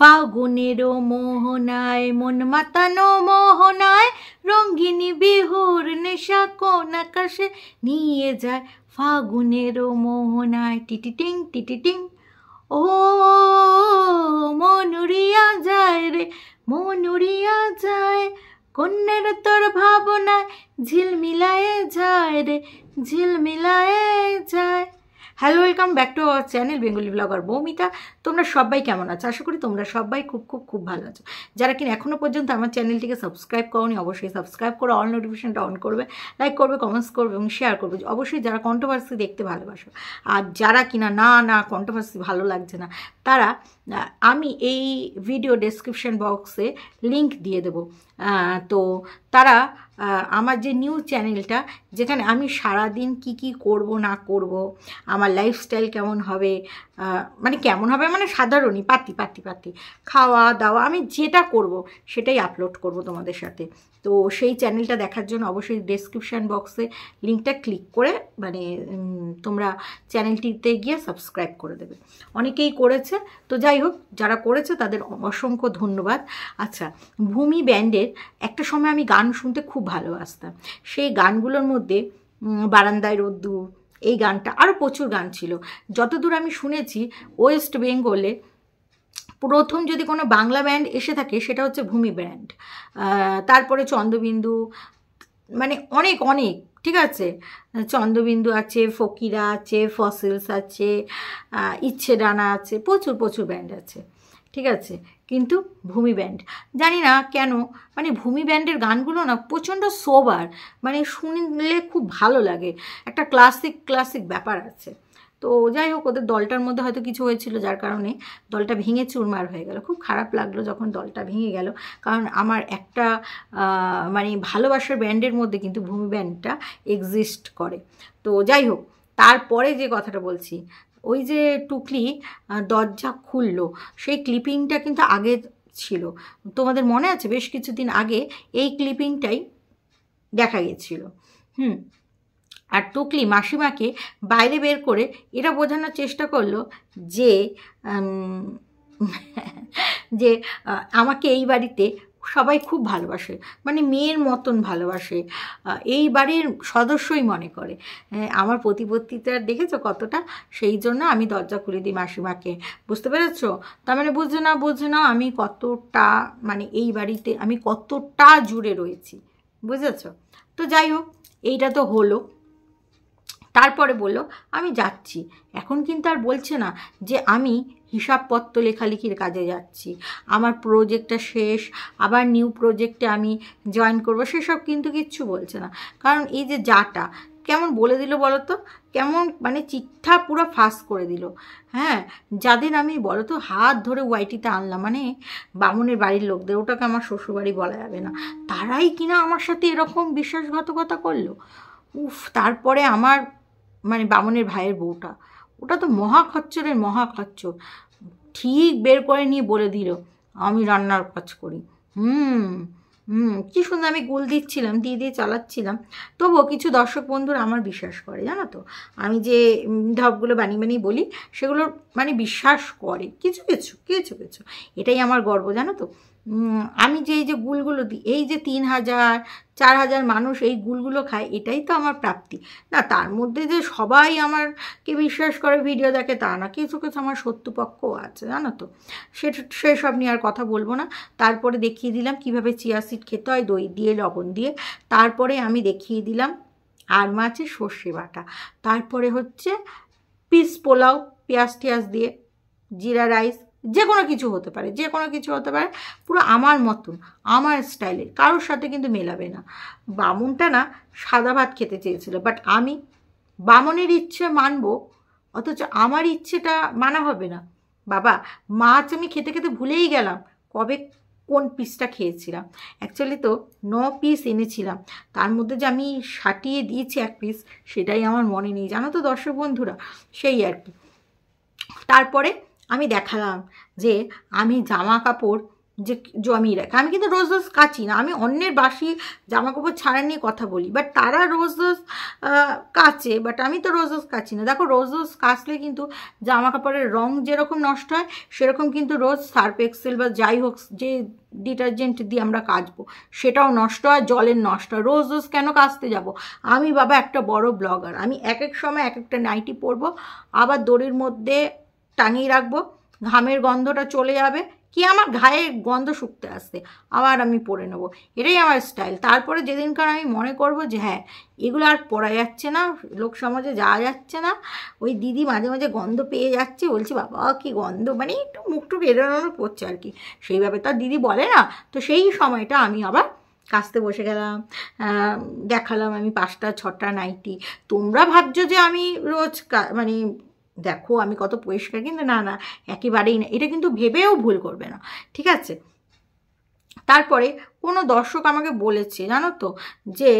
ফাগুনেরও মোহনায় মন মাতানো মোহনায় রঙ্গিনী বিহুর নেশা কোন আকাশে নিয়ে যায় ফাগুনেরও মোহনায় টিটি টিং টিটি টিং ও মনুরিয়া যায় রে মনুরিয়া যায় কন্যার তোর ভাবনায় ঝিলমিলায়ে যায় রে ঝিলমিলায় যায় hello welcome back to our channel Bengali blogger Boumita তোমরা সবাই কেমন আছো আশা করি তোমরা সবাই খুব খুব খুব ভালো আছো যারা কিনা এখনও পর্যন্ত আমার চ্যানেলটিকে সাবস্ক্রাইব করোনি অবশ্যই সাবস্ক্রাইব করে অল নোটিফিকেশানটা অন করবে লাইক করবে কমেন্টস করবে এবং শেয়ার করবে অবশ্যই যারা কন্ট্রোভার্সি দেখতে ভালোবাসো আর যারা কিনা না না কন্ট্রোভার্সি ভালো লাগছে না তারা আমি এই ভিডিও ডেসক্রিপশন বক্সে লিংক দিয়ে দেব তো তারা আমার যে নিউজ চ্যানেলটা যেখানে আমি সারা দিন কি কি করব না করব আমার লাইফস্টাইল কেমন হবে মানে কেমন হবে মানে সাধারণই পাতি পাতি পাতি খাওয়া দাওয়া আমি যেটা করব সেটাই আপলোড করব তোমাদের সাথে তো সেই চ্যানেলটা দেখার জন্য অবশ্যই ডেসক্রিপশান বক্সে লিঙ্কটা ক্লিক করে মানে তোমরা চ্যানেলটিতে গিয়ে সাবস্ক্রাইব করে দেবে অনেকেই করেছে তো যাই হোক যারা করেছে তাদের অসংখ্য ধন্যবাদ আচ্ছা ভূমি ব্যান্ডের একটা সময় আমি গান শুনতে খুব ভালোবাসতাম সেই গানগুলোর মধ্যে বারান্দায় রোদ্দুর এই গানটা আরও প্রচুর গান ছিল যতদূর আমি শুনেছি ওয়েস্ট বেঙ্গলে প্রথম যদি কোনো বাংলা ব্যান্ড এসে থাকে সেটা হচ্ছে ভূমি ব্যান্ড তারপরে চন্দ্রবিন্দু মানে অনেক অনেক ঠিক আছে চন্দ্রবিন্দু আছে ফকিরা আছে ফসিলস আছে ইচ্ছে ডানা আছে প্রচুর প্রচুর ব্যান্ড আছে ঠিক আছে কিন্তু ভূমি ব্যান্ড জানি না কেন মানে ভূমি ব্যান্ডের গানগুলো না প্রচণ্ড সোবার মানে শুনলে খুব ভালো লাগে একটা ক্লাসিক ক্লাসিক ব্যাপার আছে তো যাই হোক ওদের দলটার মধ্যে হয়তো কিছু হয়েছিল যার কারণে দলটা ভেঙে চুরমার হয়ে গেল খুব খারাপ লাগলো যখন দলটা ভেঙে গেল কারণ আমার একটা মানে ভালোবাসার ব্যান্ডের মধ্যে কিন্তু ভূমি ব্যান্ডটা এক্সিস্ট করে তো যাই হোক তারপরে যে কথাটা বলছি ওই যে টুকলি দরজা খুললো সেই ক্লিপিংটা কিন্তু আগে ছিল তোমাদের মনে আছে বেশ কিছুদিন আগে এই ক্লিপিংটাই দেখা গিয়েছিল হুম আর টুকলি মাসিমাকে বাইরে বের করে এটা বোঝানোর চেষ্টা করলো যে যে আমাকে এই বাড়িতে সবাই খুব ভালোবাসে মানে মেয়ের মতন ভালোবাসে এই বাড়ির সদস্যই মনে করে আমার প্রতিপত্তিটা দেখেছো কতটা সেই জন্য আমি দরজা খুলে দিই মাসিমাকে বুঝতে পেরেছ তার মানে বুঝছো না বুঝছো না আমি কতটা মানে এই বাড়িতে আমি কতটা জুড়ে রয়েছি বুঝেছ তো যাই হোক এইটা তো হলো তারপরে বলল আমি যাচ্ছি এখন কিন্তু আর বলছে না যে আমি হিসাবপত্র লেখালেখির কাজে যাচ্ছি আমার প্রোজেক্টটা শেষ আবার নিউ প্রোজেক্টে আমি জয়েন করবো সেসব কিন্তু কিচ্ছু বলছে না কারণ এই যে যাটা কেমন বলে দিল বলো তো কেমন মানে চিঠা পুরো ফাঁস করে দিল হ্যাঁ যাদের আমি বলো তো হাত ধরে ওয়াইটিতে আনলাম মানে বামুনের বাড়ির লোকদের ওটাকে আমার শ্বশুরবাড়ি বলা যাবে না তারাই কিনা আমার সাথে এরকম বিশ্বাসঘাতকতা করলো উফ তারপরে আমার মানে বামনের ভাইয়ের বউটা ওটা তো মহা খচ্চরের মহা খচ্চর ঠিক বের করে নিয়ে বলে দিল আমি রান্নার কাজ করি হুম হুম কী সুন্দর আমি গোল দিচ্ছিলাম দিয়ে দিয়ে চালাচ্ছিলাম তবুও কিছু দর্শক বন্ধুরা আমার বিশ্বাস করে জানো তো আমি যে ঢপগুলো বানিয়ে বানিয়ে বলি সেগুলো মানে বিশ্বাস করে কিছু কিছু কিছু কিছু এটাই আমার গর্ব জানো তো আমি যে এই যে গুলগুলো দিই এই যে তিন হাজার চার হাজার মানুষ এই গুলগুলো খায় এটাই তো আমার প্রাপ্তি না তার মধ্যে যে সবাই আমার কে বিশ্বাস করে ভিডিও দেখে তা না কিছু কিছু আমার শত্রুপক্ষও আছে জানো তো সে সেসব নিয়ে আর কথা বলবো না তারপরে দেখিয়ে দিলাম কিভাবে চিয়া সিড খেতে হয় দই দিয়ে লবণ দিয়ে তারপরে আমি দেখিয়ে দিলাম আর মাছে সর্ষে বাটা তারপরে হচ্ছে পিস পোলাও পেঁয়াজ টিয়াজ দিয়ে জিরা রাইস যে কোনো কিছু হতে পারে যে কোনো কিছু হতে পারে পুরো আমার মতন আমার স্টাইলের কারোর সাথে কিন্তু মেলাবে না বামুনটা না সাদা ভাত খেতে চেয়েছিল বাট আমি বামনের ইচ্ছে মানব অথচ আমার ইচ্ছেটা মানা হবে না বাবা মাছ আমি খেতে খেতে ভুলেই গেলাম কবে কোন পিসটা খেয়েছিলাম অ্যাকচুয়ালি তো ন পিস এনেছিলাম তার মধ্যে যে আমি সাটিয়ে দিয়েছি এক পিস সেটাই আমার মনে নেই জানো তো দর্শক বন্ধুরা সেই আর কি তারপরে আমি দেখালাম যে আমি জামা কাপড় যে জমি রাখে আমি কিন্তু রোজ রোজ কাচি না আমি অন্যের বাসি জামা কাপড় ছাড়া নিয়ে কথা বলি বাট তারা রোজ রোজ কাচে বাট আমি তো রোজ রোজ কাচি না দেখো রোজ রোজ কাচলে কিন্তু জামা কাপড়ের রং যেরকম নষ্ট হয় সেরকম কিন্তু রোজ সার্ফ এক্সেল বা যাই হোক যে ডিটারজেন্ট দিয়ে আমরা কাচবো সেটাও নষ্ট হয় জলের নষ্ট হয় রোজ রোজ কেন কাচতে যাব আমি বাবা একটা বড় ব্লগার আমি এক এক সময় এক একটা নাইটি পরবো আবার দড়ির মধ্যে টাঙিয়ে রাখবো ঘামের গন্ধটা চলে যাবে কি আমার ঘায়ে গন্ধ শুকতে আসতে আবার আমি পরে নেব এটাই আমার স্টাইল তারপরে যেদিনকার আমি মনে করব যে হ্যাঁ এগুলো আর পরা যাচ্ছে না লোক সমাজে যাওয়া যাচ্ছে না ওই দিদি মাঝে মাঝে গন্ধ পেয়ে যাচ্ছে বলছি বাবা কি গন্ধ মানে একটু মুখটু বেরোনোর পড়ছে আর কি সেইভাবে তো দিদি বলে না তো সেই সময়টা আমি আবার কাস্তে বসে গেলাম দেখালাম আমি পাঁচটা ছটা নাইটি তোমরা ভাবছো যে আমি রোজ মানে দেখো আমি কত পরিষ্কার কিন্তু না না একেবারেই না এটা কিন্তু ভেবেও ভুল করবে না ঠিক আছে তারপরে কোনো দর্শক আমাকে বলেছে জানো তো যে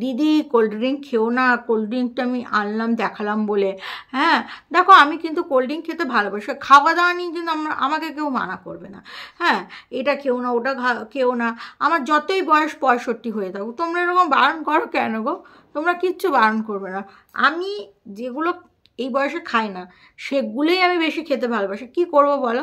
দিদি কোল্ড ড্রিঙ্ক খেও না কোল্ড ড্রিঙ্কটা আমি আনলাম দেখালাম বলে হ্যাঁ দেখো আমি কিন্তু কোল্ড ড্রিঙ্ক খেতে ভালোবাসি খাওয়া দাওয়া নিয়ে কিন্তু আমরা আমাকে কেউ মানা করবে না হ্যাঁ এটা খেও না ওটা খেও না আমার যতই বয়স পঁয়ষট্টি হয়ে থাকুক তোমরা এরকম বারণ করো কেন গো তোমরা কিচ্ছু বারণ করবে না আমি যেগুলো এই বয়সে খায় না সেগুলোই আমি বেশি খেতে ভালোবাসি কি করব বলো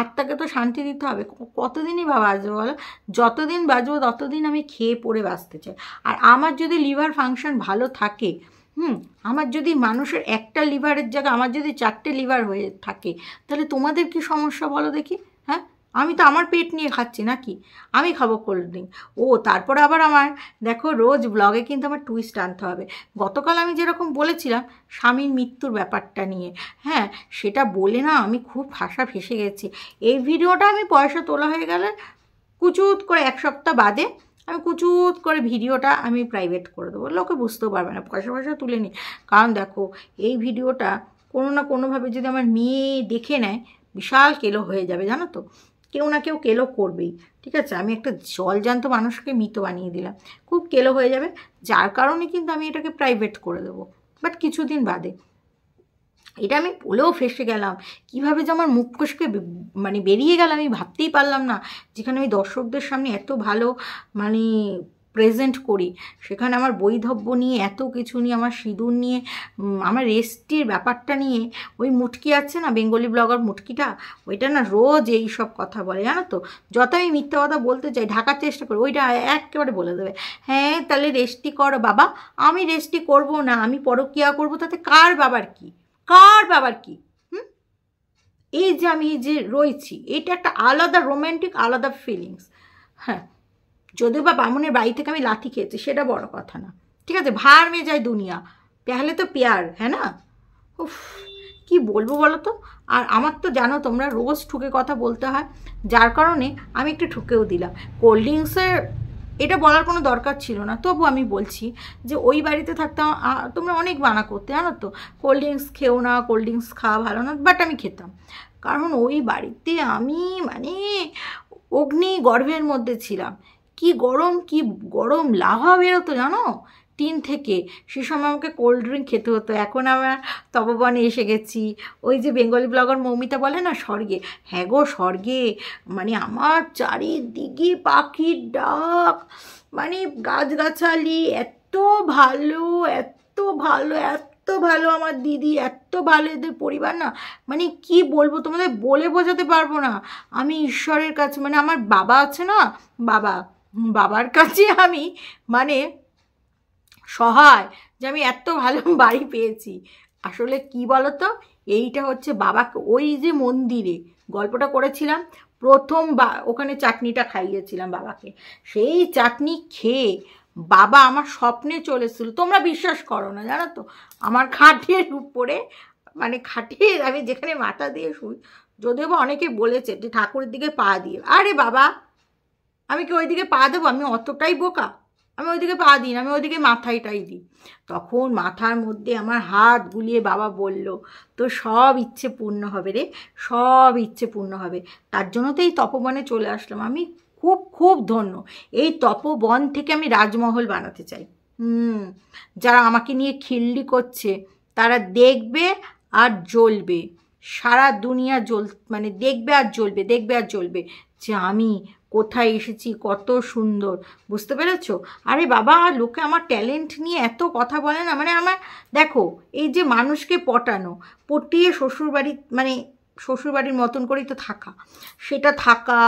আত্মাকে তো শান্তি দিতে হবে কতদিনই বা বাজবে বলো যতদিন বাজবো ততদিন আমি খেয়ে পড়ে বাঁচতে চাই আর আমার যদি লিভার ফাংশন ভালো থাকে হুম আমার যদি মানুষের একটা লিভারের জায়গায় আমার যদি চারটে লিভার হয়ে থাকে তাহলে তোমাদের কি সমস্যা বলো দেখি হ্যাঁ আমি তো আমার পেট নিয়ে খাচ্ছি নাকি আমি খাবো কোল্ড ড্রিঙ্ক ও তারপরে আবার আমার দেখো রোজ ব্লগে কিন্তু আমার টুইস্ট আনতে হবে গতকাল আমি যেরকম বলেছিলাম স্বামীর মৃত্যুর ব্যাপারটা নিয়ে হ্যাঁ সেটা বলে না আমি খুব ভাষা ফেসে গেছি এই ভিডিওটা আমি পয়সা তোলা হয়ে গেলে কুচুত করে এক সপ্তাহ বাদে আমি কুচুত করে ভিডিওটা আমি প্রাইভেট করে দেবো লোকে বুঝতেও পারবে না পয়সা পয়সা তুলে নিই কারণ দেখো এই ভিডিওটা কোনো না কোনোভাবে যদি আমার মেয়ে দেখে নেয় বিশাল কেলো হয়ে যাবে জানো তো কেউ না কেউ কেলো করবেই ঠিক আছে আমি একটা জানতো মানুষকে মৃত বানিয়ে দিলাম খুব কেলো হয়ে যাবে যার কারণে কিন্তু আমি এটাকে প্রাইভেট করে দেবো বাট কিছুদিন বাদে এটা আমি বলেও ফেসে গেলাম কিভাবে যে আমার মুখ কষকে মানে বেরিয়ে গেলাম আমি ভাবতেই পারলাম না যেখানে আমি দর্শকদের সামনে এত ভালো মানে প্রেজেন্ট করি সেখানে আমার বৈধব্য নিয়ে এত কিছু নিয়ে আমার সিঁদুর নিয়ে আমার রেস্টির ব্যাপারটা নিয়ে ওই মুটকি আছে না বেঙ্গলি ব্লগার মুটকিটা ওইটা না রোজ এই সব কথা বলে জানো তো যত আমি মিথ্যা কথা বলতে চাই ঢাকার চেষ্টা করি ওইটা একেবারে বলে দেবে হ্যাঁ তাহলে রেস্টি করো বাবা আমি রেস্টি করব না আমি পরকিয়া করব তাতে কার বাবার কি কার বাবার কি এই যে আমি যে রয়েছি এটা একটা আলাদা রোম্যান্টিক আলাদা ফিলিংস হ্যাঁ যদিও বা বামুনের বাড়ি থেকে আমি লাথি খেয়েছি সেটা বড় কথা না ঠিক আছে ভার মে যায় দুনিয়া পেহালে তো পেয়ার হ্যাঁ না উফ কি বলবো বলো তো আর আমার তো জানো তোমরা রোজ ঠুকে কথা বলতে হয় যার কারণে আমি একটু ঠুকেও দিলাম কোল্ড ড্রিঙ্কসের এটা বলার কোনো দরকার ছিল না তবু আমি বলছি যে ওই বাড়িতে থাকতাম তোমরা অনেক বানা করতে জানো তো কোল্ড ড্রিঙ্কস খেও না কোল্ড ড্রিঙ্কস খাওয়া ভালো না বাট আমি খেতাম কারণ ওই বাড়িতে আমি মানে অগ্নি গর্ভের মধ্যে ছিলাম কি গরম কি গরম লাভা বেরোতো জানো টিন থেকে সে সময় আমাকে কোল্ড ড্রিঙ্ক খেতে হতো এখন আমার তপবনে এসে গেছি ওই যে বেঙ্গলি ব্লগার মৌমিতা বলে না স্বর্গে হ্যাঁ গো স্বর্গে মানে আমার চারিদিকে পাখির ডাক মানে গাছগাছালি এত ভালো এত ভালো এত এত ভালো আমার দিদি এত ভালো এদের পরিবার না মানে কি বলবো তোমাদের বলে বোঝাতে পারবো না আমি ঈশ্বরের কাছে মানে আমার বাবা আছে না বাবা বাবার কাছে আমি মানে সহায় যে আমি এত ভালো বাড়ি পেয়েছি আসলে কি বলতো এইটা হচ্ছে বাবাকে ওই যে মন্দিরে গল্পটা করেছিলাম প্রথম বা ওখানে চাটনিটা খাইয়েছিলাম বাবাকে সেই চাটনি খেয়ে বাবা আমার স্বপ্নে চলেছিল তোমরা বিশ্বাস করো না জানো তো আমার খাটের উপরে মানে খাটে আমি যেখানে মাথা দিয়ে শুই যদিও বা অনেকে বলেছে যে ঠাকুরের দিকে পা দিয়ে আরে বাবা আমি কি ওইদিকে পা দেবো আমি অতটাই বোকা আমি ওইদিকে পা দিই না আমি ওইদিকে মাথায়টাই দিই তখন মাথার মধ্যে আমার হাত গুলিয়ে বাবা বলল তো সব ইচ্ছে পূর্ণ হবে রে সব ইচ্ছে পূর্ণ হবে তার জন্য তো এই তপবনে চলে আসলাম আমি খুব খুব ধন্য এই তপবন থেকে আমি রাজমহল বানাতে চাই হুম যারা আমাকে নিয়ে খিল্লি করছে তারা দেখবে আর জ্বলবে সারা দুনিয়া জ্বল মানে দেখবে আর জ্বলবে দেখবে আর জ্বলবে যে আমি কোথায় এসেছি কত সুন্দর বুঝতে পেরেছ আরে বাবা লোকে আমার ট্যালেন্ট নিয়ে এত কথা বলে না মানে আমার দেখো এই যে মানুষকে পটানো পটিয়ে শ্বশুরবাড়ি মানে শ্বশুরবাড়ির মতন করেই তো থাকা সেটা থাকা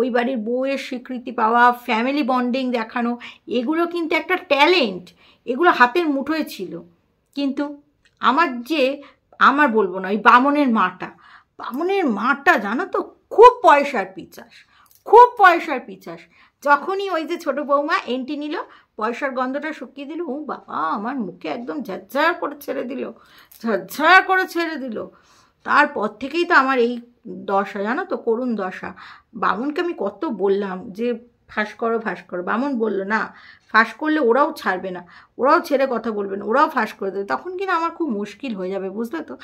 ওই বাড়ির বউয়ের স্বীকৃতি পাওয়া ফ্যামিলি বন্ডিং দেখানো এগুলো কিন্তু একটা ট্যালেন্ট এগুলো হাতের মুঠোয় ছিল কিন্তু আমার যে আমার বলবো না ওই বামনের মাটা বামনের মাটা জানো তো খুব পয়সার পিচাস খুব পয়সার পিচাস যখনই ওই যে ছোট বৌমা এন্টি নিল পয়সার গন্ধটা শুকিয়ে দিল ও বাবা আমার মুখে একদম ঝরঝর করে ছেড়ে দিল ঝরঝর করে ছেড়ে দিল তারপর থেকেই তো আমার এই দশা জানো তো করুণ দশা বামুনকে আমি কত বললাম যে ফাঁস করো ফাঁস করো বামন বলল না ফাঁস করলে ওরাও ছাড়বে না ওরাও ছেড়ে কথা বলবে না ওরাও ফাঁস করে দেবে তখন কিনা আমার খুব মুশকিল হয়ে যাবে বুঝলে তো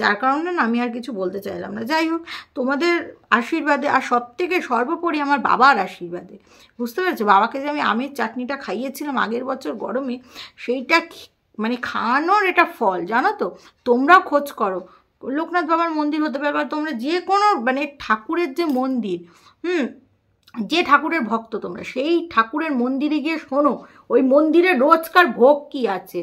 যার কারণে না আমি আর কিছু বলতে চাইলাম না যাই হোক তোমাদের আশীর্বাদে আর সব থেকে সর্বোপরি আমার বাবার আশীর্বাদে বুঝতে পেরেছো বাবাকে যে আমি আমের চাটনিটা খাইয়েছিলাম আগের বছর গরমে সেইটা মানে খাওয়ানোর এটা ফল জানো তো তোমরাও খোঁজ করো লোকনাথ বাবার মন্দির হতে পারে বা তোমরা যে কোনো মানে ঠাকুরের যে মন্দির হুম যে ঠাকুরের ভক্ত তোমরা সেই ঠাকুরের মন্দিরে গিয়ে শোনো ওই মন্দিরে রোজকার ভোগ কি আছে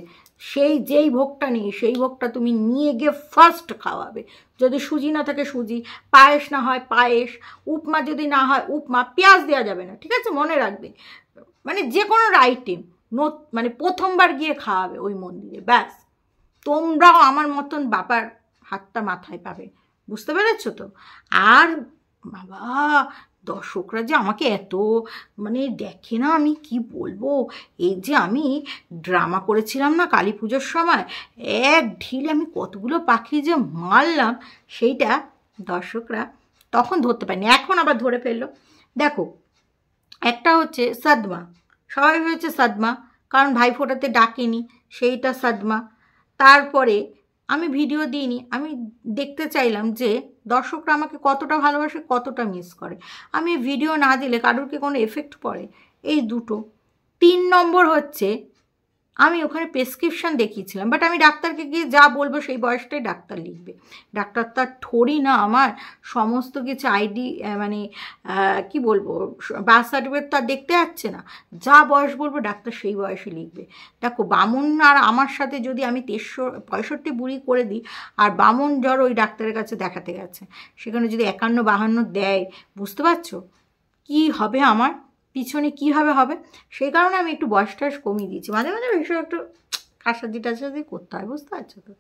সেই যেই ভোগটা নেই সেই ভোগটা তুমি নিয়ে গিয়ে ফার্স্ট খাওয়াবে যদি সুজি না থাকে সুজি পায়েস না হয় পায়েস উপমা যদি না হয় উপমা পেঁয়াজ দেওয়া যাবে না ঠিক আছে মনে রাখবে মানে যে কোনো আইটেম মানে প্রথমবার গিয়ে খাওয়াবে ওই মন্দিরে ব্যাস তোমরাও আমার মতন বাবার হাতটা মাথায় পাবে বুঝতে পেরেছো তো আর বাবা দর্শকরা যে আমাকে এত মানে দেখে না আমি কি বলবো এই যে আমি ড্রামা করেছিলাম না কালী পুজোর সময় এক ঢিলে আমি কতগুলো পাখি যে মারলাম সেইটা দর্শকরা তখন ধরতে পারিনি এখন আবার ধরে ফেললো দেখো একটা হচ্ছে সাদমা সবাই হয়েছে সাদমা কারণ ভাইফোঁটাতে ডাকেনি সেইটা সাদমা তারপরে আমি ভিডিও দিইনি আমি দেখতে চাইলাম যে দর্শকরা আমাকে কতটা ভালোবাসে কতটা মিস করে আমি ভিডিও না দিলে কারোর কি কোনো এফেক্ট পড়ে এই দুটো তিন নম্বর হচ্ছে আমি ওখানে প্রেসক্রিপশান দেখিয়েছিলাম বাট আমি ডাক্তারকে গিয়ে যা বলবো সেই বয়সটাই ডাক্তার লিখবে ডাক্তার তার ঠোরি না আমার সমস্ত কিছু আইডি মানে কি বলবো বার্থ সার্টিফিকেট তার দেখতে যাচ্ছে না যা বয়স বলবো ডাক্তার সেই বয়সে লিখবে দেখো বামুন আর আমার সাথে যদি আমি তেরশো পঁয়ষট্টি বুড়ি করে দিই আর বামুন জ্বর ওই ডাক্তারের কাছে দেখাতে গেছে সেখানে যদি একান্ন বাহান্ন দেয় বুঝতে পারছো কি হবে আমার পিছনে কীভাবে হবে সেই কারণে আমি একটু বয়স টয়স কমিয়ে দিয়েছি মাঝে মাঝে ভীষণ একটু কাসাদি টাসাদি করতে হয় বুঝতে পারছো তো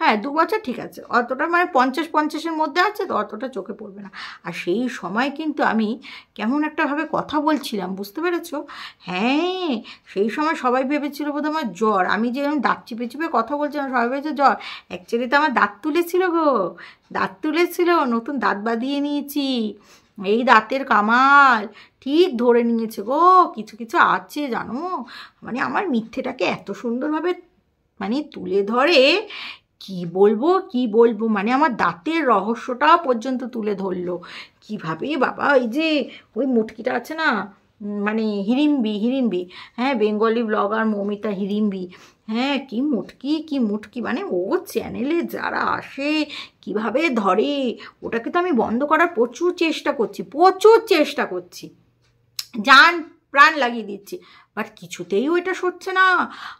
হ্যাঁ দু বছর ঠিক আছে অতটা মানে পঞ্চাশ পঞ্চাশের মধ্যে আছে তো অতটা চোখে পড়বে না আর সেই সময় কিন্তু আমি কেমন একটাভাবে কথা বলছিলাম বুঝতে পেরেছ হ্যাঁ সেই সময় সবাই ভেবেছিল বোধহয় আমার জ্বর আমি যে দাঁত চিপে চিপে কথা বলছিলাম সবাই ভেবেছে জ্বর অ্যাকচুয়ালি তো আমার দাঁত তুলেছিল গো দাঁত তুলেছিল নতুন দাঁত বাঁধিয়ে নিয়েছি এই দাঁতের কামাল ঠিক ধরে নিয়েছে গো কিছু কিছু আছে জানো মানে আমার মিথ্যেটাকে এত সুন্দরভাবে মানে তুলে ধরে কি বলবো কি বলবো মানে আমার দাঁতের রহস্যটা পর্যন্ত তুলে ধরলো কিভাবে বাবা ওই যে ওই মুটকিটা আছে না মানে হিড়িম্বি হিড়িম্বি হ্যাঁ বেঙ্গলি ব্লগার মৌমিতা হিড়িম্বি হ্যাঁ কি মুটকি কি মুটকি মানে ও চ্যানেলে যারা আসে কিভাবে ধরে ওটাকে তো আমি বন্ধ করার প্রচুর চেষ্টা করছি প্রচুর চেষ্টা করছি যান প্রাণ লাগিয়ে দিচ্ছি বাট কিছুতেই ওইটা সরছে না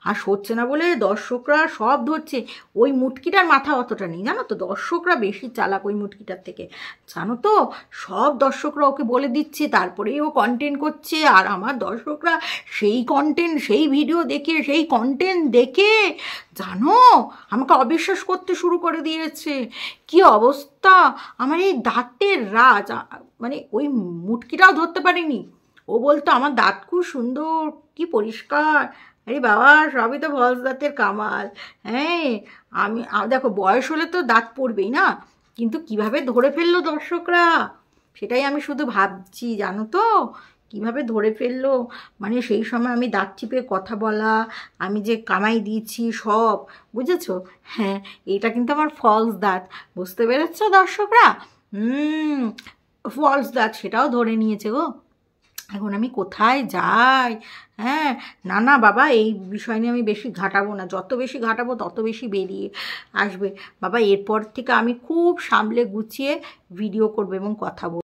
আর সরছে না বলে দর্শকরা সব ধরছে ওই মুটকিটার মাথা অতটা নেই জানো তো দর্শকরা বেশি চালাক ওই মুটকিটার থেকে জানো তো সব দর্শকরা ওকে বলে দিচ্ছে তারপরেই ও কন্টেন্ট করছে আর আমার দর্শকরা সেই কন্টেন্ট সেই ভিডিও দেখে সেই কন্টেন্ট দেখে জানো আমাকে অবিশ্বাস করতে শুরু করে দিয়েছে কি অবস্থা আমার এই দাঁতের রাজ মানে ওই মুটকিটাও ধরতে পারিনি ও বলতো আমার দাঁত খুব সুন্দর কি পরিষ্কার আরে বাবা সবই তো ফলস দাঁতের কামাল হ্যাঁ আমি দেখো বয়স হলে তো দাঁত পড়বেই না কিন্তু কিভাবে ধরে ফেললো দর্শকরা সেটাই আমি শুধু ভাবছি জানো তো কিভাবে ধরে ফেললো মানে সেই সময় আমি দাঁত চিপে কথা বলা আমি যে কামাই দিয়েছি সব বুঝেছো হ্যাঁ এটা কিন্তু আমার ফলস দাঁত বুঝতে পেরেছ দর্শকরা হুম ফলস দাঁত সেটাও ধরে নিয়েছে গো এখন আমি কোথায় যাই হ্যাঁ না না বাবা এই বিষয় নিয়ে আমি বেশি ঘাটাবো না যত বেশি ঘাটাবো তত বেশি বেরিয়ে আসবে বাবা এরপর থেকে আমি খুব সামলে গুছিয়ে ভিডিও করবো এবং কথা বলবো